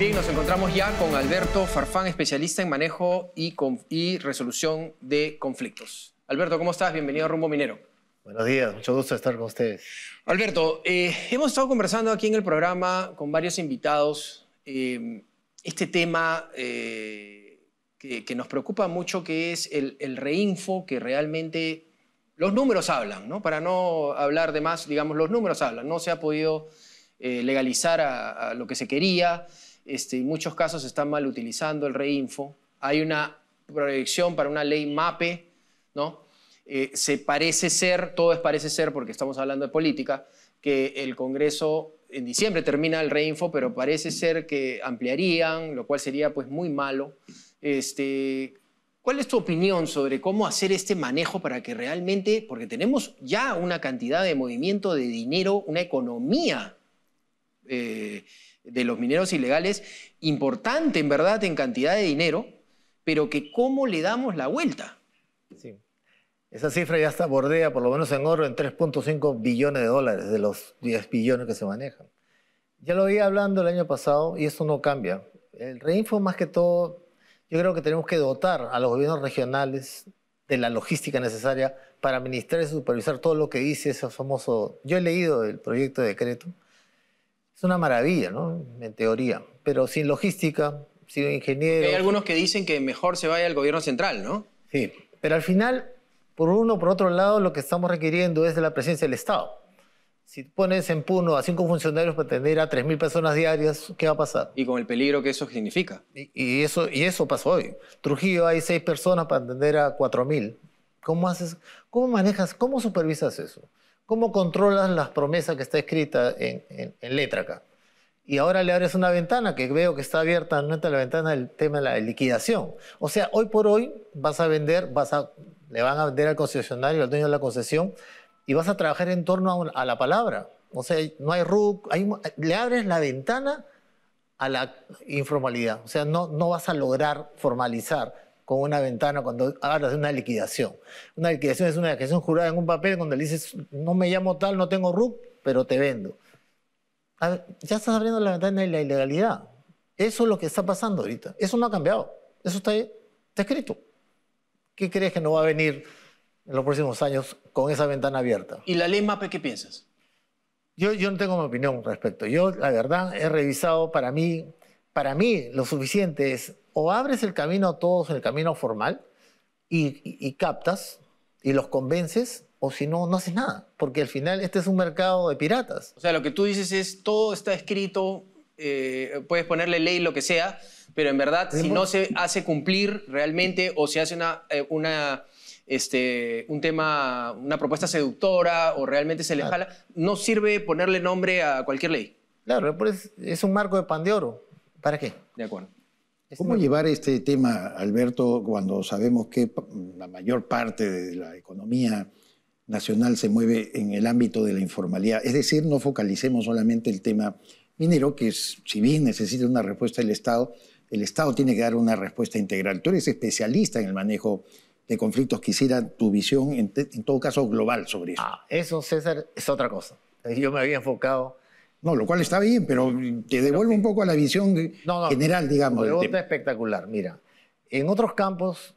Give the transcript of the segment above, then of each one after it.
Bien, nos encontramos ya con Alberto Farfán, especialista en manejo y, resolución de conflictos. Alberto, ¿cómo estás? Bienvenido a Rumbo Minero. Buenos días, mucho gusto estar con ustedes. Alberto, eh, hemos estado conversando aquí en el programa con varios invitados eh, este tema eh, que, nos preocupa mucho, que es el, reinfo, que realmente los números hablan, ¿no? Para no hablar de más, digamos, los números hablan. No se ha podido legalizar a lo que se quería en este, muchos casos están mal utilizando el reinfo. Hay una proyección para una ley MAPE, ¿no? Eh, se parece ser, todo parece ser porque estamos hablando de política, que el Congreso en diciembre termina el reinfo, pero parece ser que ampliarían, lo cual sería pues muy malo. Este, ¿Cuál es tu opinión sobre cómo hacer este manejo para que realmente, porque tenemos ya una cantidad de movimiento de dinero, una economía eh, de los mineros ilegales, importante en verdad en cantidad de dinero, pero que cómo le damos la vuelta. Sí. Esa cifra ya está bordea, por lo menos en oro, en 3.5 billones de dólares de los 10 billones que se manejan. Ya lo oía hablando el año pasado y eso no cambia. El reinfo más que todo, yo creo que tenemos que dotar a los gobiernos regionales de la logística necesaria para administrar y supervisar todo lo que dice ese famoso... Yo he leído el proyecto de decreto, es una maravilla, ¿no? En teoría. Pero sin logística, sin ingenieros. Hay algunos que dicen que mejor se vaya al gobierno central, ¿no? Sí. Pero al final, por uno por otro lado, lo que estamos requiriendo es de la presencia del Estado. Si pones en Puno a cinco funcionarios para atender a 3.000 personas diarias, ¿qué va a pasar? Y con el peligro que eso significa. Y, eso, y eso pasó hoy. Trujillo hay seis personas para atender a 4.000. ¿Cómo haces? ¿Cómo manejas? ¿Cómo supervisas eso? ¿Cómo controlas las promesas que está escrita en, letra acá? y ahora le abres una ventana que veo que está abierta, no está la ventana del tema de la liquidación. O sea, hoy por hoy vas a vender, vas le van a vender al concesionario, al dueño de la concesión, y vas a trabajar en torno a, la palabra. O sea, no hay RUC, le abres la ventana a la informalidad. O sea, no, no vas a lograr formalizar con una ventana cuando hablas de una liquidación. Una liquidación es una liquidación jurada en un papel donde le dices, no me llamo tal, no tengo RUC, pero te vendo. ya estás abriendo la ventana de la ilegalidad. Eso es lo que está pasando ahorita. Eso no ha cambiado. Eso está, ahí, escrito. ¿Qué crees que no va a venir en los próximos años con esa ventana abierta? ¿Y la ley MAPE qué piensas? Yo, yo no tengo mi opinión respecto. Yo, la verdad, he revisado para mí para mí lo suficiente es o abres el camino a todos, el camino formal, y, captas y los convences, o si no, no haces nada, porque al final este es un mercado de piratas. O sea, lo que tú dices es, todo está escrito, eh, puedes ponerle ley, lo que sea, pero en verdad, si no se hace cumplir realmente o se hace una, eh, una este, un tema, una propuesta seductora o realmente se le jala, no sirve ponerle nombre a cualquier ley. Claro, es, es un marco de pan de oro. ¿Para qué? De acuerdo. ¿Cómo llevar este tema, Alberto, cuando sabemos que la mayor parte de la economía nacional se mueve en el ámbito de la informalidad? Es decir, no focalicemos solamente el tema minero, que si bien necesita una respuesta del Estado, el Estado tiene que dar una respuesta integral. Tú eres especialista en el manejo de conflictos, quisiera tu visión, en, en todo caso, global sobre eso. Ah, eso, César, es otra cosa. Yo me había enfocado no, lo cual está bien, pero te devuelve un poco a la visión general, digamos. está espectacular, mira. En otros campos,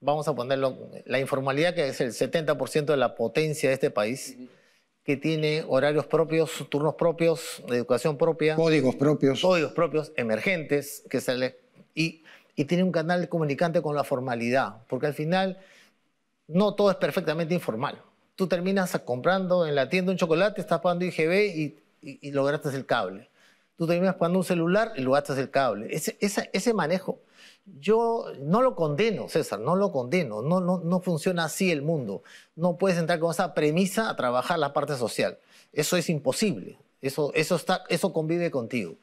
vamos a ponerlo, la informalidad que es el 70% de la potencia de este país, que tiene horarios propios, turnos propios, educación propia. Códigos propios. Códigos propios, emergentes, que sale... y, y tiene un canal comunicante con la formalidad, porque al final no todo es perfectamente informal. Tú terminas comprando en la tienda un chocolate, estás pagando IGB y y, lograste el cable. Tú terminas poniendo un celular y lo gastas el cable. Ese, ese manejo. Yo no lo condeno, César, no lo condeno. No, no, no funciona así el mundo. No puedes entrar con esa premisa a trabajar la parte social. Eso es imposible. Eso, eso, está, eso convive contigo.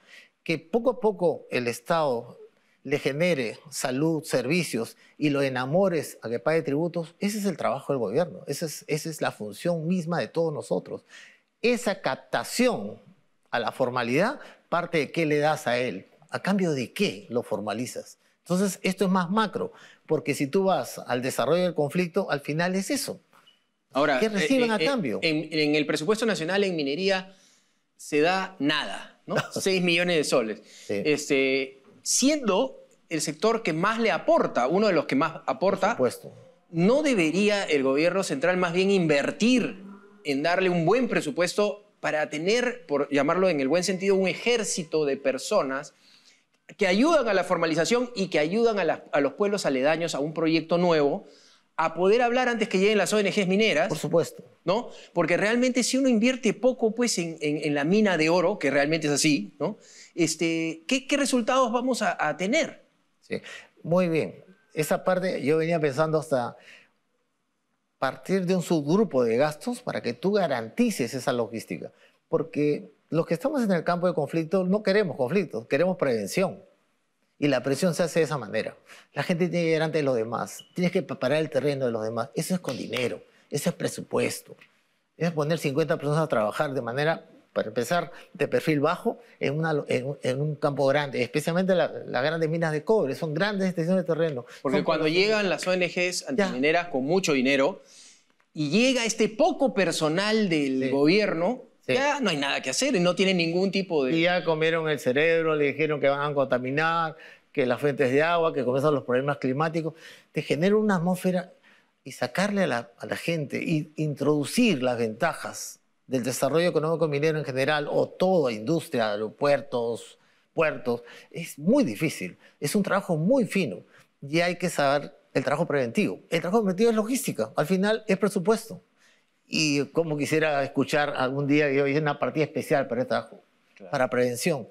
Que poco a poco el Estado le genere salud, servicios y lo enamores a que pague tributos, ese es el trabajo del gobierno, esa esa es la función misma de todos nosotros esa captación a la formalidad parte de qué le das a él, a cambio de qué lo formalizas. Entonces, esto es más macro, porque si tú vas al desarrollo del conflicto, al final es eso. Ahora, ¿Qué eh, reciben a eh, eh, cambio? En, el presupuesto nacional en minería se da nada, ¿no? 6 millones de soles. Este, siendo el sector que más le aporta, uno de los que más aporta, no debería el gobierno central más bien invertir en darle un buen presupuesto para tener, por llamarlo en el buen sentido, un ejército de personas que ayudan a la formalización y que ayudan a, los pueblos aledaños a un proyecto nuevo a poder hablar antes que lleguen las ONGs mineras. Por supuesto. ¿No? Porque realmente si uno invierte poco pues, en, la mina de oro, que realmente es así, ¿no? Este, ¿qué, resultados vamos a, tener? Muy bien. Esa parte yo venía pensando hasta partir de un subgrupo de gastos para que tú garantices esa logística. Porque los que estamos en el campo de conflicto no queremos conflictos, queremos prevención. Y la presión se hace de esa manera. La gente tiene que ir delante los demás, tienes que preparar el terreno de los demás. Eso es con dinero, eso es presupuesto. Es poner 50 personas a trabajar de manera para empezar, de perfil bajo en, en, un campo grande, especialmente las grandes minas de cobre, son grandes extensiones de terreno. Porque cuando llegan las ONGs antimineras con mucho dinero y llega este poco personal del gobierno, Ya no hay nada que hacer y no tiene ningún tipo de... Y ya comieron el cerebro, le dijeron que van a contaminar, que las fuentes de agua, que comienzan los problemas climáticos. Te genera una atmósfera y sacarle a la, a la gente y introducir las ventajas del desarrollo económico minero en general o toda industria, aeropuertos, puertos, es muy difícil. Es un trabajo muy fino y hay que saber el trabajo preventivo. El trabajo preventivo es logística, al final es presupuesto. Y como quisiera escuchar algún día yo hoy es una partida especial para el este trabajo, para prevención.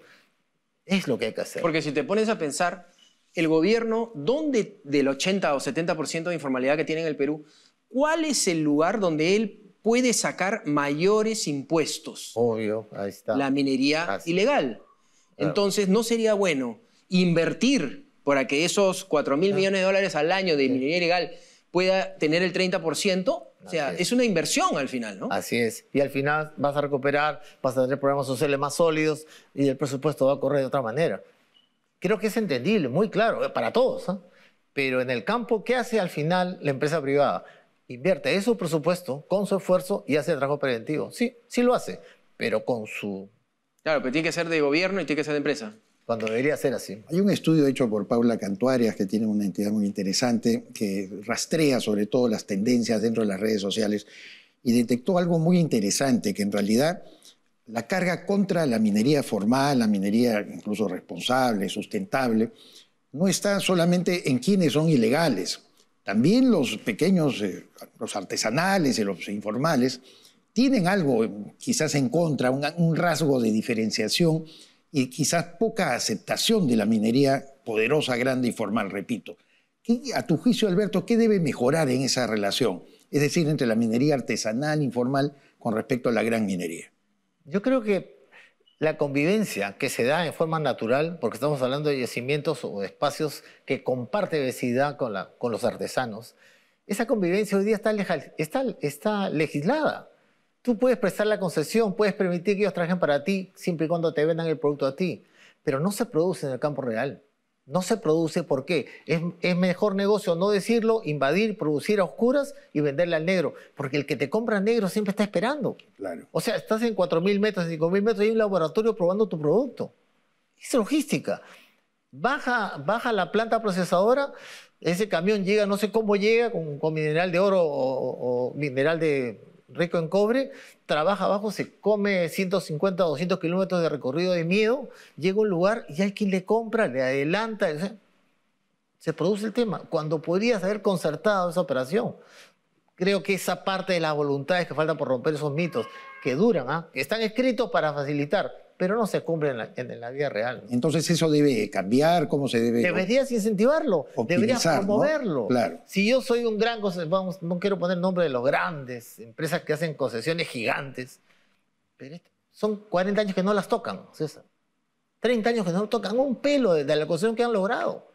Es lo que hay que hacer. Porque si te pones a pensar, el gobierno, ¿dónde del 80 o 70% de informalidad que tiene en el Perú, cuál es el lugar donde él puede sacar mayores impuestos. Obvio, ahí está. La minería ilegal. Entonces, no sería bueno invertir para que esos 4 mil ah. millones de dólares al año de minería ilegal pueda tener el 30%. O sea, es. una inversión al final, ¿no? Así es. Y al final vas a recuperar, vas a tener programas sociales más sólidos y el presupuesto va a correr de otra manera. Creo que es entendible, muy claro, para todos. ¿ah? Pero en el campo, ¿qué hace al final la empresa privada? invierte en su presupuesto, con su esfuerzo y hace trabajo preventivo. Sí, sí lo hace, pero con su... Claro, pero tiene que ser de gobierno y tiene que ser de empresa. Cuando debería ser así. Hay un estudio hecho por Paula Cantuarias, que tiene una entidad muy interesante, que rastrea sobre todo las tendencias dentro de las redes sociales y detectó algo muy interesante, que en realidad la carga contra la minería formal, la minería incluso responsable, sustentable, no está solamente en quienes son ilegales, también los pequeños, eh, los artesanales y los informales, tienen algo eh, quizás en contra, un, rasgo de diferenciación y quizás poca aceptación de la minería poderosa, grande y formal, repito. a tu juicio, Alberto, ¿qué debe mejorar en esa relación? Es decir, entre la minería artesanal, informal, con respecto a la gran minería. Yo creo que la convivencia que se da en forma natural, porque estamos hablando de yacimientos o espacios que comparte vecindad con, los artesanos, esa convivencia hoy día está, está, está legislada. Tú puedes prestar la concesión, puedes permitir que ellos trajen para ti, siempre y cuando te vendan el producto a ti, pero no se produce en el campo real. No se produce, ¿por qué? Es, mejor negocio no decirlo, invadir, producir a oscuras y venderle al negro, porque el que te compra negro siempre está esperando. Claro. O sea, estás en 4.000 metros, 5.000 metros y un laboratorio probando tu producto. Es logística. Baja, baja la planta procesadora, ese camión llega, no sé cómo llega, con, mineral de oro o mineral de, rico en cobre, trabaja abajo, se come 150 o 200 kilómetros de recorrido de miedo, llega a un lugar y hay quien le compra, le adelanta. Se produce el tema, cuando podrías haber concertado esa operación. Creo que esa parte de las voluntades que falta por romper esos mitos, que duran, ¿ah? que están escritos para facilitar, pero no se cumple en la, vida real. Entonces eso debe cambiar, ¿cómo se debe? Deberías incentivarlo, deberías promoverlo. Claro. Si yo soy un gran, vamos, no quiero poner nombre de los grandes, empresas que hacen concesiones gigantes, pero este, son 40 años que no las tocan, César. 30 años que no tocan un pelo de, la concesión que han logrado.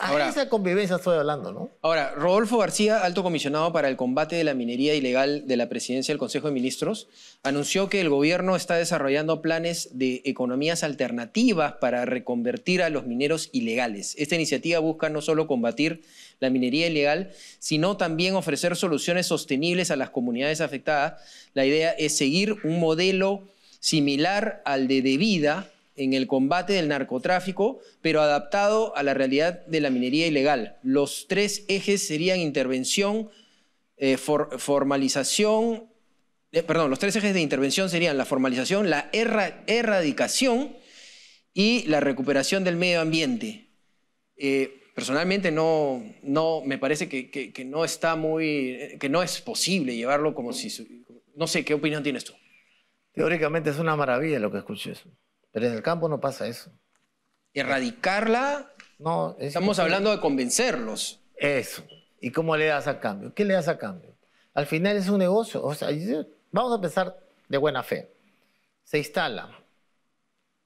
Ahora, esa convivencia estoy hablando, ¿no? Ahora, Rodolfo García, alto comisionado para el combate de la minería ilegal de la presidencia del Consejo de Ministros, anunció que el gobierno está desarrollando planes de economías alternativas para reconvertir a los mineros ilegales. Esta iniciativa busca no solo combatir la minería ilegal, sino también ofrecer soluciones sostenibles a las comunidades afectadas. La idea es seguir un modelo similar al de Devida, en el combate del narcotráfico, pero adaptado a la realidad de la minería ilegal. Los tres ejes serían intervención, eh, formalización, eh, perdón, los tres ejes de intervención serían la formalización, la erradicación y la recuperación del medio ambiente. Eh, personalmente no, no, me parece que, que, no está muy, que no es posible llevarlo como si, no sé, ¿qué opinión tienes tú? Teóricamente es una maravilla lo que escuché eso. Pero en el campo no pasa eso. Erradicarla. No, estamos hablando de convencerlos. Eso. ¿Y cómo le das a cambio? ¿Qué le das a cambio? Al final es un negocio. O sea, vamos a empezar de buena fe. Se instala,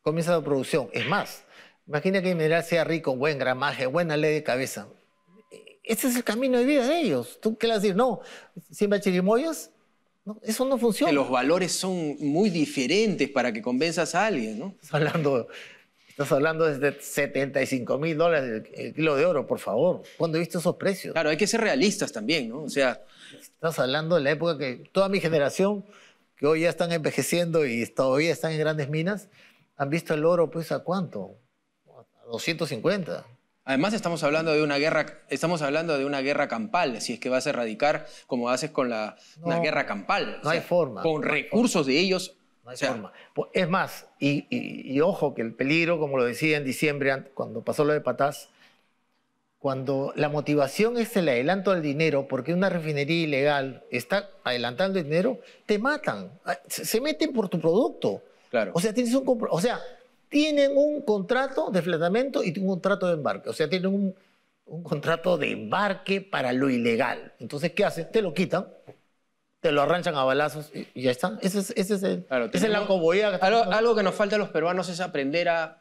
comienza la producción. Es más, imagina que el mineral sea rico, buen gramaje, buena ley de cabeza. E, ese es el camino de vida de ellos. ¿Tú qué le vas a decir? No, Sin chirimoyas, eso no funciona. los valores son muy diferentes para que convenzas a alguien, ¿no? Estás hablando, estás hablando de 75 mil dólares el kilo de oro, por favor. ¿Cuándo he visto esos precios? Claro, hay que ser realistas también, ¿no? O sea... Estás hablando de la época que toda mi generación, que hoy ya están envejeciendo y todavía están en grandes minas, han visto el oro, pues, ¿a cuánto? A 250. Además estamos hablando de una guerra, estamos hablando de una guerra campal, si es que vas a erradicar como haces con la guerra campal. No hay forma. Con recursos de ellos. No hay forma. Pues, es más, y, ojo que el peligro, como lo decía en diciembre, cuando pasó lo de Patás, cuando la motivación es el adelanto del dinero, porque una refinería ilegal está adelantando el dinero, te matan, ah, se meten por tu producto. Claro. O sea, tienes un o sea, tienen un contrato de fletamento y un contrato de embarque. O sea, tienen un, contrato de embarque para lo ilegal. Entonces, ¿qué hacen? Te lo quitan, te lo arranchan a balazos y, ya está. Ese es, el, esa es la Algo, que nos falta a los peruanos es aprender a,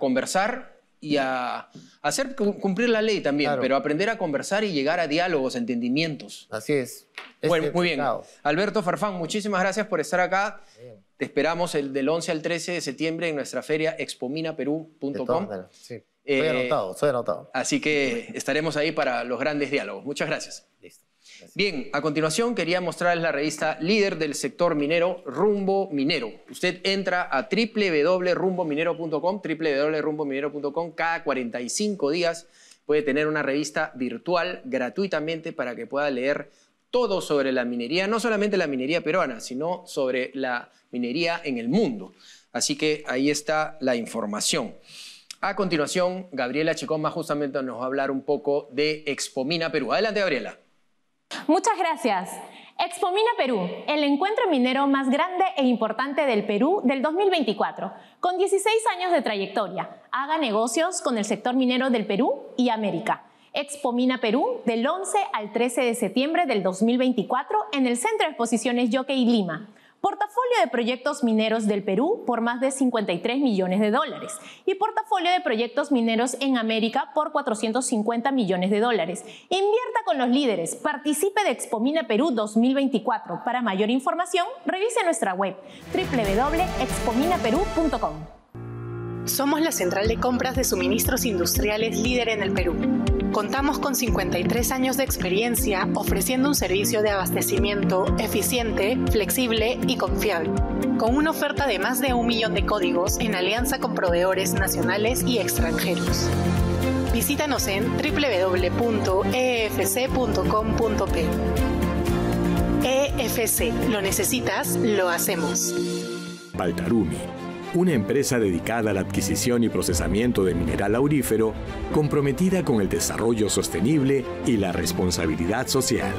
conversar y a, hacer cumplir la ley también, pero aprender a conversar y llegar a diálogos, entendimientos. Así es. bueno, muy bien. Alberto Farfán, muchísimas gracias por estar acá. Te esperamos el del 11 al 13 de septiembre en nuestra feria expominaperú.com. Sí. Estoy eh, anotado, estoy anotado. Así que estaremos ahí para los grandes diálogos. Muchas gracias. Listo. Bien, a continuación quería mostrarles la revista líder del sector minero, Rumbo Minero. Usted entra a www.rumbominero.com, www.rumbominero.com, cada 45 días puede tener una revista virtual gratuitamente para que pueda leer todo sobre la minería, no solamente la minería peruana, sino sobre la minería en el mundo. Así que ahí está la información. A continuación, Gabriela Chicoma justamente nos va a hablar un poco de Expomina Perú. Adelante, Gabriela. Muchas gracias. Expomina Perú, el encuentro minero más grande e importante del Perú del 2024, con 16 años de trayectoria, haga negocios con el sector minero del Perú y América. Expomina Perú del 11 al 13 de septiembre del 2024 en el Centro de Exposiciones Jockey Lima. Portafolio de proyectos mineros del Perú por más de 53 millones de dólares y portafolio de proyectos mineros en América por 450 millones de dólares. Invierta con los líderes, participe de Expomina Perú 2024. Para mayor información, revise nuestra web www.expominaperú.com. Somos la central de compras de suministros industriales líder en el Perú Contamos con 53 años de experiencia ofreciendo un servicio de abastecimiento eficiente, flexible y confiable, con una oferta de más de un millón de códigos en alianza con proveedores nacionales y extranjeros. Visítanos en www.efc.com.p. EFC, lo necesitas, lo hacemos. Baltarumi una empresa dedicada a la adquisición y procesamiento de mineral aurífero, comprometida con el desarrollo sostenible y la responsabilidad social.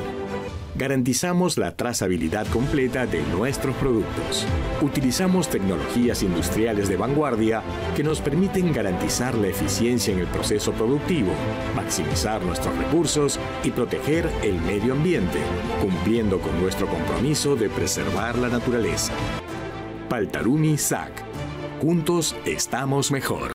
Garantizamos la trazabilidad completa de nuestros productos. Utilizamos tecnologías industriales de vanguardia que nos permiten garantizar la eficiencia en el proceso productivo, maximizar nuestros recursos y proteger el medio ambiente, cumpliendo con nuestro compromiso de preservar la naturaleza. Paltarumi SAC Juntos estamos mejor.